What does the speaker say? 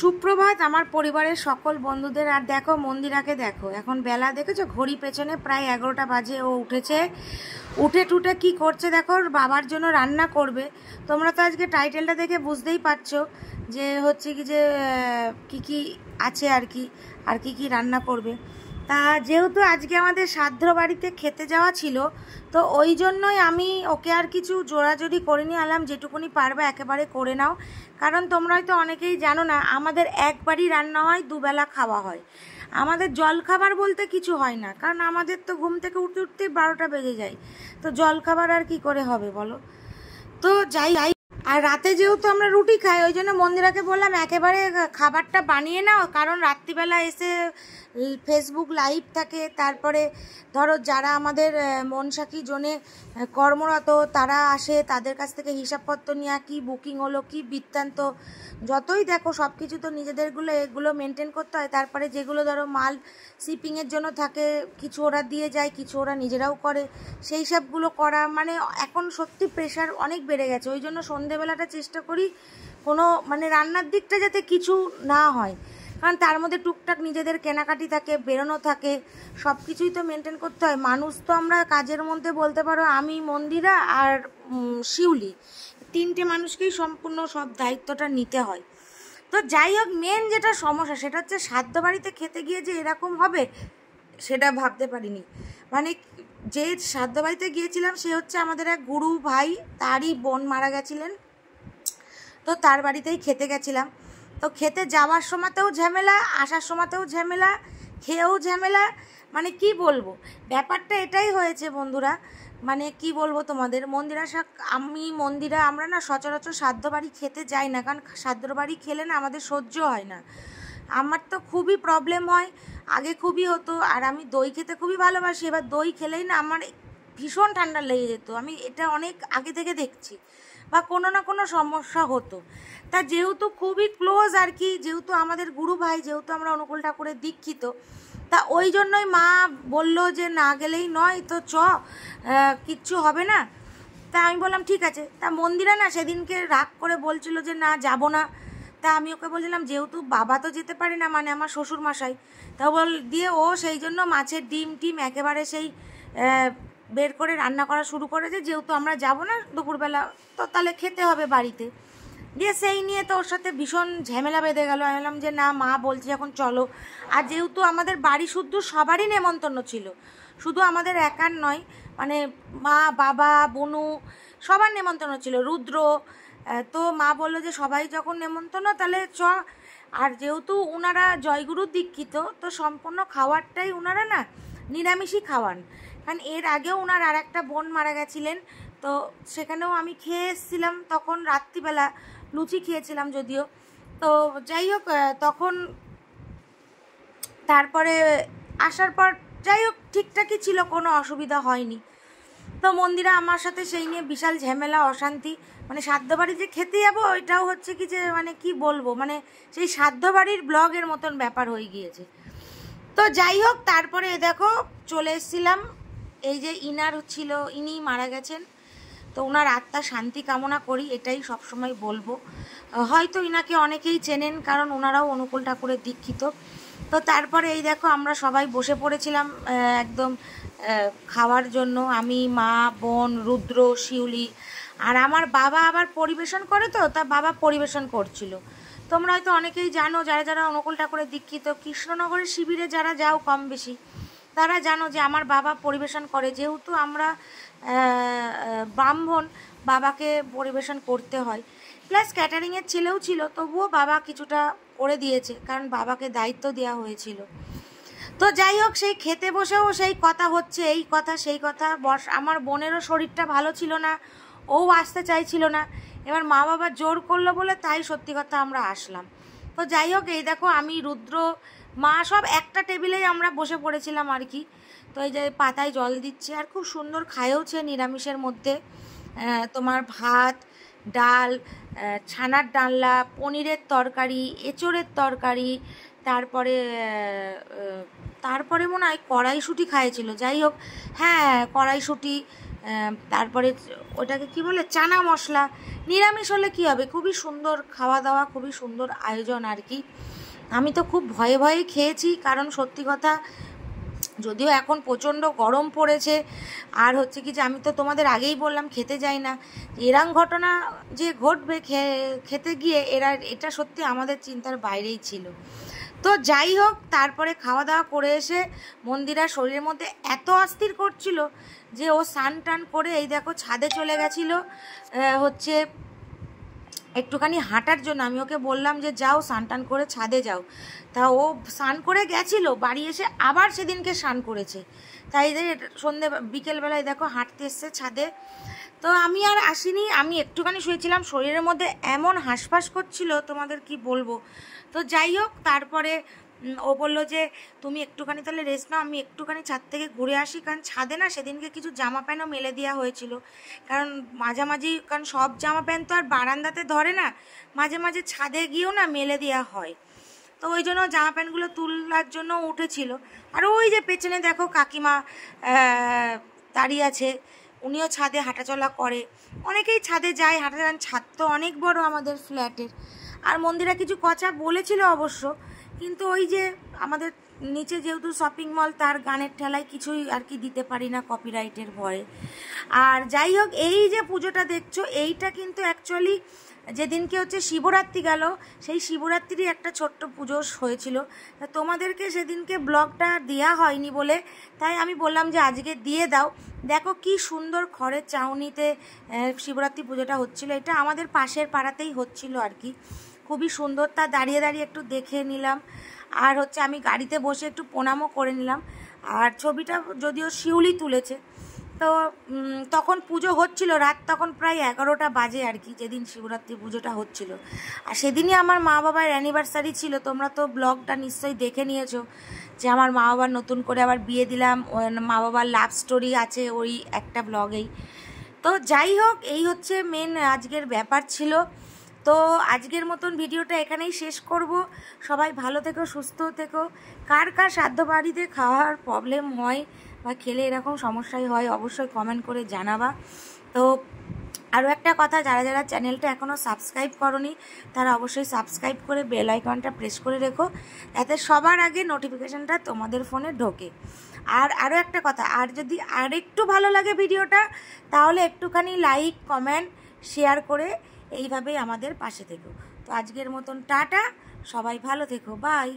সুপ্রভাত আমার পরিবারের সকল বন্ধুদের আর দেখো মন্দিরাকে দেখো এখন বেলা দেখেছো ঘড়ি পেছনে প্রায় এগারোটা বাজে ও উঠেছে উঠে টুটে কি করছে দেখো বাবার জন্য রান্না করবে তোমরা তো আজকে টাইটেলটা দেখে বুঝতেই পারছো যে হচ্ছে কি যে কি কি আছে আর কি আর কি কি রান্না করবে তা যেহেতু আজকে আমাদের সাধ্য বাড়িতে খেতে যাওয়া ছিল তো ওই জন্যই আমি ওকে আর কিছু জোড়াজোড়ি করে নিয়ে আলাম যেটুকুনি পারবে একেবারে করে নাও কারণ তোমরা হয়তো অনেকেই জানো না আমাদের একবারই রান্না হয় দুবেলা খাওয়া হয় আমাদের জল খাবার বলতে কিছু হয় না কারণ আমাদের তো ঘুম থেকে উঠতে উঠতে বারোটা বেজে যায় তো জল খাবার আর কি করে হবে বলো তো যাই আর রাতে যেহেতু আমরা রুটি খাই ওই জন্য মন্দিরাকে বললাম একেবারে খাবারটা বানিয়ে নাও কারণ রাত্রিবেলা এসে ফেসবুক লাইভ থাকে তারপরে ধরো যারা আমাদের মনসাখী জোনে কর্মরত তারা আসে তাদের কাছ থেকে হিসাবপত্র নেওয়া কী বুকিং হলো কী বৃত্তান্ত যতই দেখো সব কিছু তো নিজেদেরগুলো এগুলো মেনটেন করতে হয় তারপরে যেগুলো ধরো মাল শিপিংয়ের জন্য থাকে কিছু ওরা দিয়ে যায় কিছু ওরা নিজেরাও করে সেই সবগুলো করা মানে এখন সত্যি প্রেশার অনেক বেড়ে গেছে ওই জন্য সন্ধে সন্ধেবেলাটা চেষ্টা করি কোনো মানে রান্নার দিকটা যাতে কিছু না হয় কারণ তার মধ্যে টুকটাক নিজেদের কেনাকাটি থাকে বেরোনো থাকে সব কিছুই তো মেনটেন করতে হয় মানুষ তো আমরা কাজের মধ্যে বলতে পারো আমি মন্দিরা আর শিউলি তিনটে মানুষকেই সম্পূর্ণ সব দায়িত্বটা নিতে হয় তো যাই হোক মেন যেটা সমস্যা সেটা হচ্ছে সাধ্য বাড়িতে খেতে গিয়ে যে এরকম হবে সেটা ভাবতে পারিনি মানে যে শ্রাদ্ধ বাড়িতে গিয়েছিলাম সে হচ্ছে আমাদের এক গুরু ভাই তারই বোন মারা গেছিলেন তো তার বাড়িতেই খেতে গেছিলাম তো খেতে যাওয়ার সময়তেও ঝামেলা আসার সময়তেও ঝামেলা খেয়েও ঝামেলা মানে কি বলবো ব্যাপারটা এটাই হয়েছে বন্ধুরা মানে কি বলবো তোমাদের মন্দিরা শাক আমি মন্দিরা আমরা না সচরাচর শ্রাদ্ধ বাড়ি খেতে যাই না কারণ শ্রাদ্ধ বাড়ি খেলে না আমাদের সহ্য হয় না আমার তো খুবই প্রবলেম হয় আগে খুবই হতো আর আমি দই খেতে খুবই ভালোবাসি এবার দই খেলেই না আমার ভীষণ ঠান্ডা লেগে যেত আমি এটা অনেক আগে থেকে দেখছি বা কোনো না কোনো সমস্যা হতো তা যেহেতু খুবই ক্লোজ আর কি যেহেতু আমাদের গুরু ভাই যেহেতু আমরা অনুকূল ঠাকুরের দীক্ষিত তা ওই জন্যই মা বলল যে না গেলেই নয় তো চ কিচ্ছু হবে না তা আমি বললাম ঠিক আছে তা মন্দিরে না সেদিনকে রাগ করে বলছিল যে না যাব না তা আমি ওকে বলছিলাম যেহেতু বাবা তো যেতে পারে না মানে আমার শ্বশুর মশাই তা বল দিয়ে ও সেই জন্য মাছের ডিম টিম একেবারে সেই বের করে রান্না করা শুরু করেছে যেহেতু আমরা যাব না দুপুরবেলা তো তাহলে খেতে হবে বাড়িতে দিয়ে সেই নিয়ে তো ওর সাথে ভীষণ ঝামেলা বেঁধে গেল আমি বললাম যে না মা বলছে এখন চলো আর যেহেতু আমাদের বাড়ি শুদ্ধ সবারই নেমন্তন্ন ছিল শুধু আমাদের একার নয় মানে মা বাবা বনু সবার নেমন্তন্ন ছিল রুদ্র তো মা বললো যে সবাই যখন নেমন্তন্ন তাহলে চ আর যেহেতু ওনারা জয়গুরু দীক্ষিত তো সম্পূর্ণ খাওয়ারটাই ওনারা না নিরামিষই খাওয়ান কারণ এর আগেও ওনার আর একটা বোন মারা গেছিলেন তো সেখানেও আমি খেয়ে এসেছিলাম তখন রাত্রিবেলা লুচি খেয়েছিলাম যদিও তো যাই হোক তখন তারপরে আসার পর যাই হোক ঠিকঠাকই ছিল কোনো অসুবিধা হয়নি তো মন্দিরা আমার সাথে সেই নিয়ে বিশাল ঝামেলা অশান্তি মানে সাধ্য বাড়ি যে খেতে যাবো ওইটাও হচ্ছে কি যে মানে কি বলবো মানে সেই সাধ্য বাড়ির ব্লগের মতন ব্যাপার হয়ে গিয়েছে তো যাই হোক তারপরে দেখো চলে এসেছিলাম এই যে ইনার ছিল ইনি মারা গেছেন তো ওনার আত্মা শান্তি কামনা করি এটাই সবসময় বলবো হয়তো ইনাকে অনেকেই চেনেন কারণ ওনারাও অনুকূল ঠাকুরের দীক্ষিত তো তারপরে এই দেখো আমরা সবাই বসে পড়েছিলাম একদম খাওয়ার জন্য আমি মা বোন রুদ্র শিউলি আর আমার বাবা আবার পরিবেশন করে তো তা বাবা পরিবেশন করছিল তোমরা হয়তো অনেকেই জানো যারা যারা অনুকূল ঠাকুরের দীক্ষিত কৃষ্ণনগরের শিবিরে যারা যাও কম বেশি তারা জানো যে আমার বাবা পরিবেশন করে যেহেতু আমরা ব্রাহ্মণ বাবাকে পরিবেশন করতে হয় প্লাস ক্যাটারিংয়ের ছেলেও ছিল তবুও বাবা কিছুটা করে দিয়েছে কারণ বাবাকে দায়িত্ব দেওয়া হয়েছিল তো যাই হোক সেই খেতে বসেও সেই কথা হচ্ছে এই কথা সেই কথা বস আমার বোনেরও শরীরটা ভালো ছিল না ও আসতে চাইছিল না এবার মা বাবা জোর করলো বলে তাই সত্যি কথা আমরা আসলাম তো যাই হোক এই দেখো আমি রুদ্র মা সব একটা টেবিলেই আমরা বসে পড়েছিলাম আর কি তো এই যে পাতায় জল দিচ্ছে আর খুব সুন্দর খায়ওছে নিরামিষের মধ্যে তোমার ভাত ডাল ছানার ডালনা পনিরের তরকারি এঁচোড়ের তরকারি তারপরে তারপরে মনে হয় কড়াইশুটি খাইয়েছিল যাই হোক হ্যাঁ কড়াইশুটি তারপরে ওটাকে কি বলে চানা মশলা নিরামিষ হলে কি হবে খুবই সুন্দর খাওয়া দাওয়া খুবই সুন্দর আয়োজন আর কি আমি তো খুব ভয়ে ভয়ে খেয়েছি কারণ সত্যি কথা যদিও এখন প্রচণ্ড গরম পড়েছে আর হচ্ছে কি যে আমি তো তোমাদের আগেই বললাম খেতে যাই না এরাম ঘটনা যে ঘটবে খেতে গিয়ে এরা এটা সত্যি আমাদের চিন্তার বাইরেই ছিল তো যাই হোক তারপরে খাওয়া দাওয়া করে এসে মন্দিরা শরীরের মধ্যে এত অস্থির করছিল যে ও স্নান টান করে এই দেখো ছাদে চলে গেছিল হচ্ছে একটুখানি হাঁটার জন্য আমি ওকে বললাম যে যাও স্নান টান করে ছাদে যাও তা ও স্নান করে গেছিলো বাড়ি এসে আবার সেদিনকে স্নান করেছে তাই সন্ধে বিকেলবেলায় দেখো হাঁটতে এসছে ছাদে তো আমি আর আসিনি আমি একটুখানি শুয়েছিলাম শরীরের মধ্যে এমন হাঁসফাঁস করছিল তোমাদের কি বলবো তো যাই হোক তারপরে ও বললো যে তুমি একটুখানি তাহলে রেস্ট নাও আমি একটুখানি ছাদ থেকে ঘুরে আসি কারণ ছাদে না সেদিনকে কিছু জামা প্যান্টও মেলে দেওয়া হয়েছিল কারণ মাঝামাঝি কারণ সব জামা প্যান্ট তো আর বারান্দাতে ধরে না মাঝে মাঝে ছাদে গিয়েও না মেলে দেওয়া হয় তো ওই জন্য জামা প্যান্টগুলো তোলার জন্য উঠেছিল আর ওই যে পেছনে দেখো কাকিমা দাঁড়িয়ে আছে উনিও ছাদে হাঁটাচলা করে অনেকেই ছাদে যায় হাঁটা ছাদ তো অনেক বড় আমাদের ফ্ল্যাটের আর মন্দিরা কিছু কথা বলেছিল অবশ্য কিন্তু ওই যে আমাদের নিচে যেহেতু শপিং মল তার গানের ঠেলায় কিছুই আর কি দিতে পারি না কপিরাইটের ভয়ে আর যাই হোক এই যে পুজোটা দেখছো এইটা কিন্তু অ্যাকচুয়ালি যেদিনকে হচ্ছে শিবরাত্রি গেল সেই শিবরাত্রিরই একটা ছোট্ট পুজো হয়েছিল তা তোমাদেরকে সেদিনকে ব্লগটা দেয়া হয়নি বলে তাই আমি বললাম যে আজকে দিয়ে দাও দেখো কি সুন্দর খড়ের চাউনিতে শিবরাত্রি পুজোটা হচ্ছিল এটা আমাদের পাশের পাড়াতেই হচ্ছিল আর কি খুবই সুন্দর তা দাঁড়িয়ে দাঁড়িয়ে একটু দেখে নিলাম আর হচ্ছে আমি গাড়িতে বসে একটু প্রণামও করে নিলাম আর ছবিটা যদিও শিউলি তুলেছে তো তখন পুজো হচ্ছিল রাত তখন প্রায় এগারোটা বাজে আর কি যেদিন শিবরাত্রি পুজোটা হচ্ছিল আর সেদিনই আমার মা বাবার অ্যানিভার্সারি ছিল তোমরা তো ব্লগটা নিশ্চয়ই দেখে নিয়েছো যে আমার মা বাবার নতুন করে আবার বিয়ে দিলাম মা বাবার লাভ স্টোরি আছে ওই একটা ব্লগেই তো যাই হোক এই হচ্ছে মেন আজকের ব্যাপার ছিল তো আজকের মতন ভিডিওটা এখানেই শেষ করব সবাই ভালো থেকো সুস্থ থেকো কার কার সাধ্য বাড়িতে খাওয়ার প্রবলেম হয় বা খেলে এরকম সমস্যাই হয় অবশ্যই কমেন্ট করে জানাবা তো আরও একটা কথা যারা যারা চ্যানেলটা এখনও সাবস্ক্রাইব করনি তারা অবশ্যই সাবস্ক্রাইব করে বেল আইকনটা প্রেস করে রেখো যাতে সবার আগে নোটিফিকেশানটা তোমাদের ফোনে ঢোকে আর আরও একটা কথা আর যদি আর একটু ভালো লাগে ভিডিওটা তাহলে একটুখানি লাইক কমেন্ট শেয়ার করে এইভাবেই আমাদের পাশে থেকো তো আজকের মতন টাটা সবাই ভালো থেকো বাই